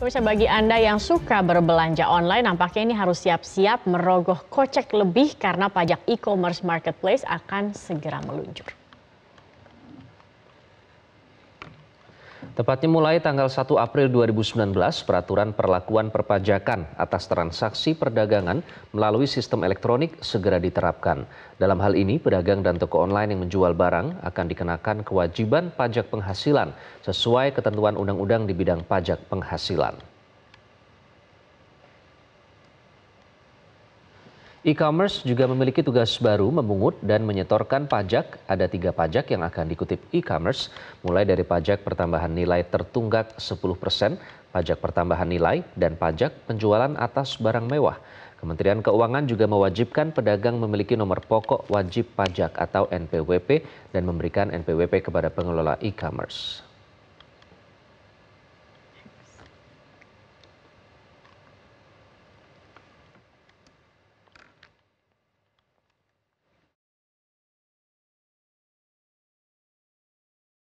Pemirsa bagi Anda yang suka berbelanja online, nampaknya ini harus siap-siap merogoh kocek lebih karena pajak e-commerce marketplace akan segera meluncur. Tepatnya mulai tanggal 1 April 2019, peraturan perlakuan perpajakan atas transaksi perdagangan melalui sistem elektronik segera diterapkan. Dalam hal ini, pedagang dan toko online yang menjual barang akan dikenakan kewajiban pajak penghasilan sesuai ketentuan undang-undang di bidang pajak penghasilan. E-commerce juga memiliki tugas baru memungut dan menyetorkan pajak. Ada tiga pajak yang akan dikutip e-commerce, mulai dari pajak pertambahan nilai tertunggak 10%, pajak pertambahan nilai, dan pajak penjualan atas barang mewah. Kementerian Keuangan juga mewajibkan pedagang memiliki nomor pokok wajib pajak atau NPWP dan memberikan NPWP kepada pengelola e-commerce.